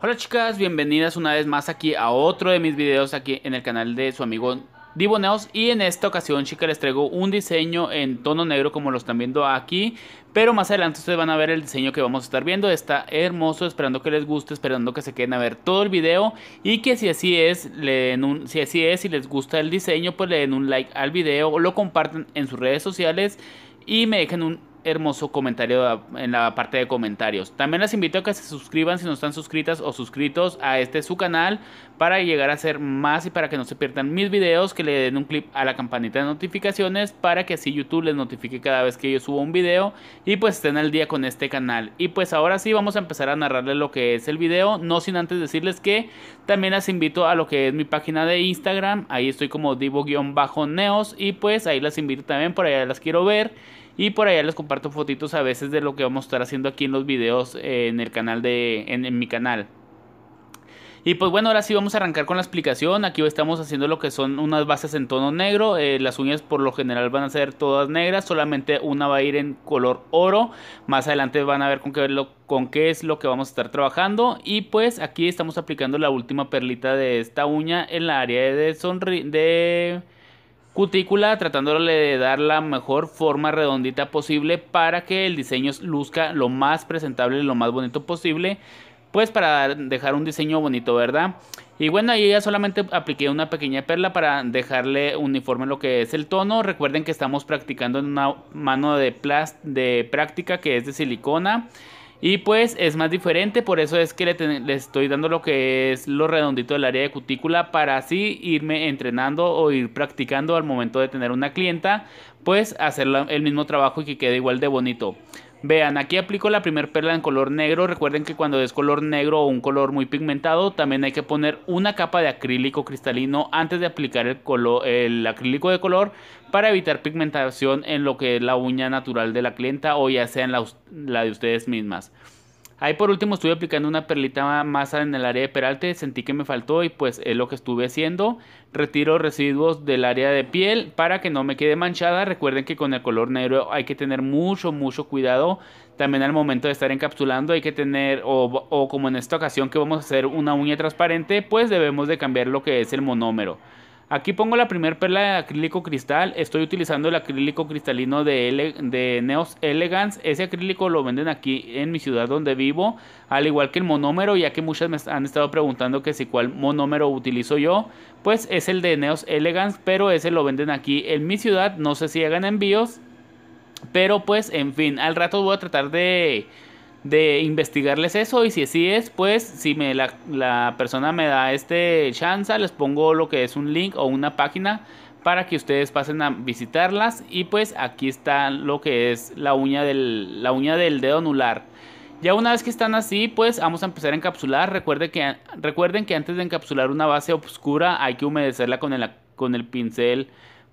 Hola chicas, bienvenidas una vez más aquí a otro de mis videos aquí en el canal de su amigo Diboneos y en esta ocasión chicas les traigo un diseño en tono negro como lo están viendo aquí pero más adelante ustedes van a ver el diseño que vamos a estar viendo está hermoso, esperando que les guste, esperando que se queden a ver todo el video y que si así es, le si así es, si les gusta el diseño pues le den un like al video o lo compartan en sus redes sociales y me dejen un hermoso comentario en la parte de comentarios. También les invito a que se suscriban si no están suscritas o suscritos a este su canal, para llegar a hacer más y para que no se pierdan mis videos, que le den un clip a la campanita de notificaciones para que así YouTube les notifique cada vez que yo subo un video y pues estén al día con este canal. Y pues ahora sí vamos a empezar a narrarles lo que es el video, no sin antes decirles que también las invito a lo que es mi página de Instagram, ahí estoy como divo-neos y pues ahí las invito también, por allá las quiero ver. Y por allá les comparto fotitos a veces de lo que vamos a estar haciendo aquí en los videos eh, en el canal de. en mi canal. Y pues bueno, ahora sí vamos a arrancar con la explicación. Aquí estamos haciendo lo que son unas bases en tono negro. Eh, las uñas por lo general van a ser todas negras, solamente una va a ir en color oro. Más adelante van a ver con qué, es lo que vamos a estar trabajando. Y pues aquí estamos aplicando la última perlita de esta uña en la área de de cutícula tratándole de dar la mejor forma redondita posible para que el diseño luzca lo más presentable y lo más bonito posible pues para dejar un diseño bonito, ¿verdad? Y bueno, ahí ya solamente apliqué una pequeña perla para dejarle uniforme lo que es el tono. Recuerden que estamos practicando en una mano de, de práctica que es de silicona. Y pues es más diferente, por eso es que le, estoy dando lo que es lo redondito del área de cutícula para así irme entrenando o ir practicando al momento de tener una clienta, pues hacer el mismo trabajo y que quede igual de bonito. Vean, aquí aplico la primer perla en color negro. Recuerden que cuando es color negro o un color muy pigmentado, también hay que poner una capa de acrílico cristalino antes de aplicar el, acrílico de color para evitar pigmentación en lo que es la uña natural de la clienta o ya sea en la de ustedes mismas. Ahí por último estuve aplicando una perlita masa en el área de peralte, sentí que me faltó y pues es lo que estuve haciendo. Retiro residuos del área de piel para que no me quede manchada. Recuerden que con el color negro hay que tener mucho, mucho cuidado. También al momento de estar encapsulando hay que tener, o, o como en esta ocasión que vamos a hacer una uña transparente, pues debemos de cambiar lo que es el monómero. Aquí pongo la primera perla de acrílico cristal. Estoy utilizando el acrílico cristalino de, Neos Elegance. Ese acrílico lo venden aquí en mi ciudad donde vivo. Al igual que el monómero, ya que muchas me han estado preguntando que si cuál monómero utilizo yo. Pues es el de Neos Elegance, pero ese lo venden aquí en mi ciudad. No sé si hagan envíos. Pero pues, en fin, al rato voy a tratar de de investigarles eso y si así es, pues si me la, persona me da este chance, les pongo lo que es un link o una página para que ustedes pasen a visitarlas y pues aquí está lo que es la uña del, la uña del dedo anular. Ya una vez que están así, pues vamos a empezar a encapsular. Recuerden que, recuerden que antes de encapsular una base oscura hay que humedecerla con con el pincel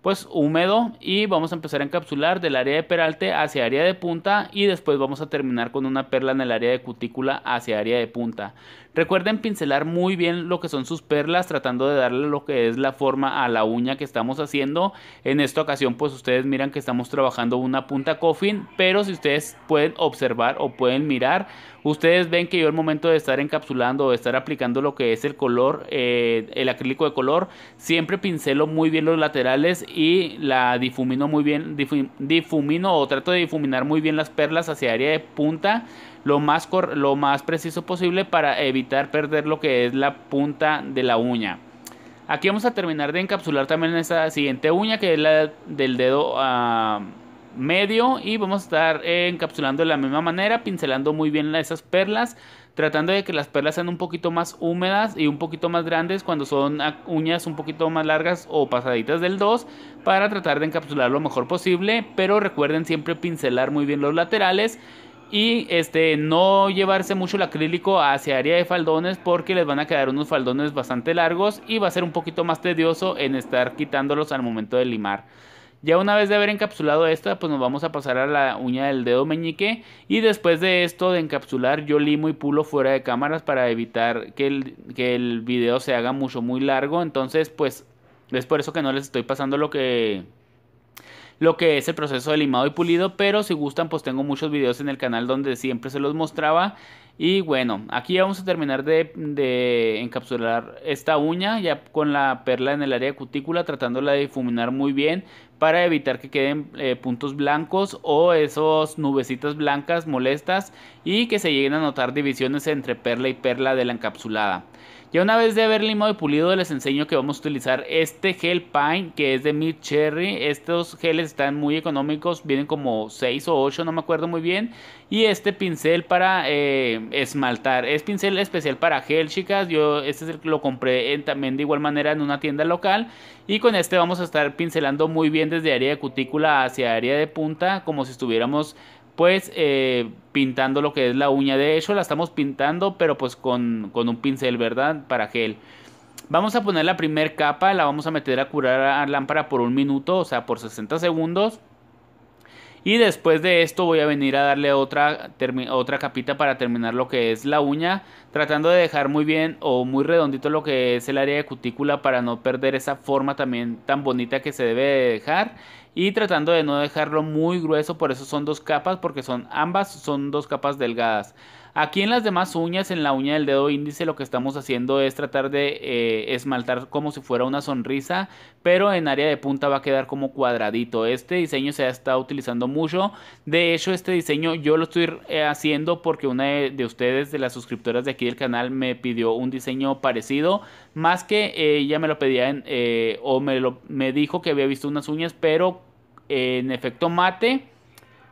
pues húmedo y vamos a empezar a encapsular del área de peralte hacia área de punta y después vamos a terminar con una perla en el área de cutícula hacia área de punta. Recuerden pincelar muy bien lo que son sus perlas, tratando de darle lo que es la forma a la uña que estamos haciendo. En esta ocasión, pues ustedes miran que estamos trabajando una punta coffin, pero si ustedes pueden observar o pueden mirar, ustedes ven que yo al momento de estar encapsulando o de estar aplicando lo que es el color, eh, el acrílico de color, siempre pincelo muy bien los laterales y la difumino muy bien, difumino o trato de difuminar muy bien las perlas hacia área de punta lo más, lo más preciso posible para evitar perder lo que es la punta de la uña. Aquí vamos a terminar de encapsular también esta siguiente uña que es la del dedo ah, medio y vamos a estar encapsulando de la misma manera, pincelando muy bien esas perlas, tratando de que las perlas sean un poquito más húmedas y un poquito más grandes cuando son uñas un poquito más largas o pasaditas del 2 para tratar de encapsular lo mejor posible, pero recuerden siempre pincelar muy bien los laterales y este no llevarse mucho el acrílico hacia área de faldones porque les van a quedar unos faldones bastante largos y va a ser un poquito más tedioso en estar quitándolos al momento de limar. Ya una vez de haber encapsulado esta, pues nos vamos a pasar a la uña del dedo meñique y después de esto de encapsular yo limo y pulo fuera de cámaras para evitar que el, que el video se haga mucho muy largo, entonces pues es por eso que no les estoy pasando lo que lo que es el proceso de limado y pulido, pero si gustan pues tengo muchos videos en el canal donde siempre se los mostraba y bueno, aquí vamos a terminar de, encapsular esta uña ya con la perla en el área de cutícula, tratándola de difuminar muy bien para evitar que queden eh, puntos blancos o esos nubecitas blancas molestas y que se lleguen a notar divisiones entre perla y perla de la encapsulada. Ya una vez de haber limado y pulido les enseño que vamos a utilizar este gel Pine que es de Mid Cherry. Estos geles están muy económicos, vienen como 6 o 8, no me acuerdo muy bien. Y este pincel para... Eh, esmaltar. Es pincel especial para gel, chicas. Yo este es el que lo compré también de igual manera en una tienda local. Y con este vamos a estar pincelando muy bien desde área de cutícula hacia área de punta, como si estuviéramos pues eh, pintando lo que es la uña. De hecho la estamos pintando, pero pues con, con un pincel, ¿verdad? Para gel. Vamos a poner la primera capa, la vamos a meter a curar a lámpara por un minuto, o sea, por 60 segundos. Y después de esto voy a venir a darle otra, otra capita para terminar lo que es la uña. Tratando de dejar muy bien o muy redondito lo que es el área de cutícula para no perder esa forma también tan bonita que se debe dejar. Y tratando de no dejarlo muy grueso, por eso son dos capas porque son ambas son dos capas delgadas. Aquí en las demás uñas, en la uña del dedo índice, lo que estamos haciendo es tratar de eh, esmaltar como si fuera una sonrisa, pero en área de punta va a quedar como cuadradito. Este diseño se ha estado utilizando mucho. De hecho, este diseño yo lo estoy eh, haciendo porque una de, ustedes, de las suscriptoras de aquí del canal, me pidió un diseño parecido. Más que eh, ella me lo pedía en, o me, me dijo que había visto unas uñas, pero en efecto mate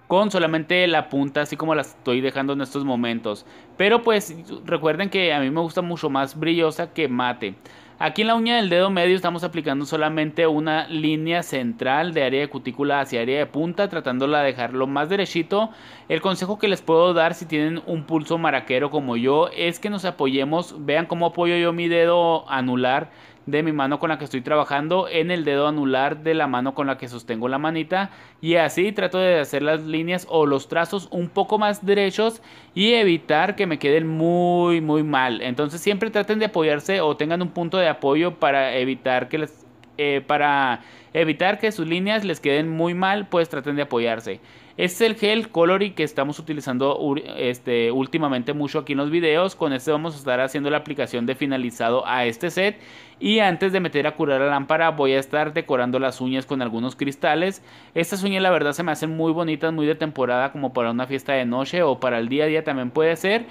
con solamente la punta, así como la estoy dejando en estos momentos. Pero pues recuerden que a mí me gusta mucho más brillosa que mate. Aquí en la uña del dedo medio estamos aplicando solamente una línea central de área de cutícula hacia área de punta, tratándola de dejarlo más derechito. El consejo que les puedo dar si tienen un pulso maraquero como yo es que nos apoyemos, vean cómo apoyo yo mi dedo anular de mi mano con la que estoy trabajando en el dedo anular de la mano con la que sostengo la manita y así trato de hacer las líneas o los trazos un poco más derechos y evitar que me queden muy muy mal entonces siempre traten de apoyarse o tengan un punto de apoyo para evitar que les eh, para evitar que sus líneas les queden muy mal pues traten de apoyarse este es el gel Colory que estamos utilizando este, últimamente mucho aquí en los videos. Con este vamos a estar haciendo la aplicación de finalizado a este set. Y antes de meter a curar la lámpara voy a estar decorando las uñas con algunos cristales. Estas uñas la verdad se me hacen muy bonitas, muy de temporada como para una fiesta de noche o para el día a día también puede ser.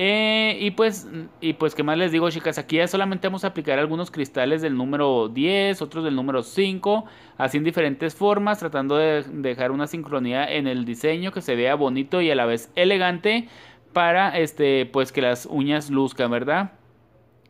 Eh, y, pues, y pues, ¿qué más les digo, chicas? Aquí ya solamente vamos a aplicar algunos cristales del número 10, otros del número 5, así en diferentes formas, tratando de dejar una sincronía en el diseño que se vea bonito y a la vez elegante para este, pues que las uñas luzcan, ¿verdad?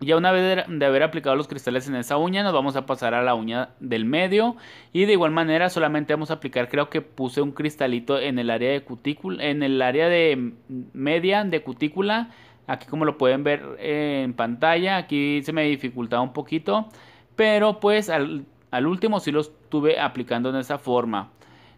Ya una vez de haber aplicado los cristales en esa uña, nos vamos a pasar a la uña del medio. Y de igual manera, solamente vamos a aplicar, creo que puse un cristalito en el área de cutícula, en el área de media de cutícula. Aquí como lo pueden ver eh, en pantalla, aquí se me dificultaba un poquito. Pero pues al, último sí lo estuve aplicando en esa forma.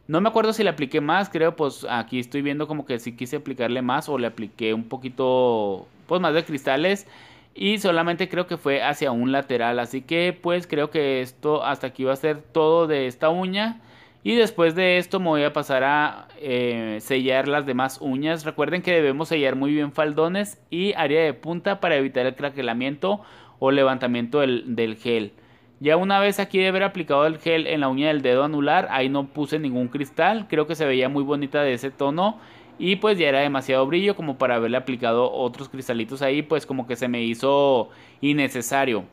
No me acuerdo si le apliqué más, creo pues aquí estoy viendo como que si quise aplicarle más o le apliqué un poquito pues más de cristales y solamente creo que fue hacia un lateral. Así que pues creo que esto hasta aquí va a ser todo de esta uña. Y después de esto me voy a pasar a eh, sellar las demás uñas. Recuerden que debemos sellar muy bien faldones y área de punta para evitar el craquelamiento o levantamiento del, del gel. Ya una vez aquí de haber aplicado el gel en la uña del dedo anular, ahí no puse ningún cristal. Creo que se veía muy bonita de ese tono y pues ya era demasiado brillo como para haberle aplicado otros cristalitos ahí, pues como que se me hizo innecesario.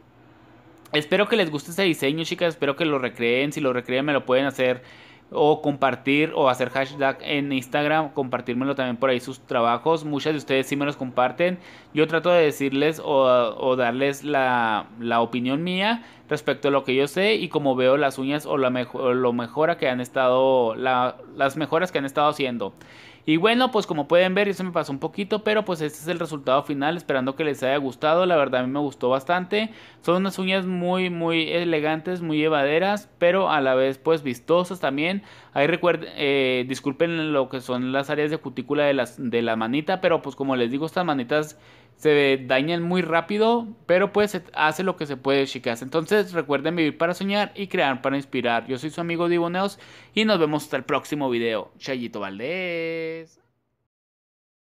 Espero que les guste este diseño, chicas, espero que lo recreen, si lo recreen me lo pueden hacer o compartir o hacer hashtag en Instagram, compartírmelo también por ahí sus trabajos. Muchas de ustedes sí me los comparten. Yo trato de decirles o, darles la, la opinión mía, respecto a lo que yo sé y como veo las uñas o, la mejor lo mejora que han estado, las mejoras que han estado haciendo. Y bueno, pues como pueden ver, eso me pasó un poquito, pero pues este es el resultado final, esperando que les haya gustado, la verdad a mí me gustó bastante. Son unas uñas muy, muy elegantes, muy llevaderas, pero a la vez pues vistosas también. Ahí recuerden, eh, disculpen lo que son las áreas de cutícula de, las, de la manita, pero pues como les digo, estas manitas se dañan muy rápido, pero pues hace lo que se puede, chicas. Entonces recuerden vivir para soñar y crear para inspirar. Yo soy su amigo Diboneos y nos vemos hasta el próximo video. Chayito Valdés.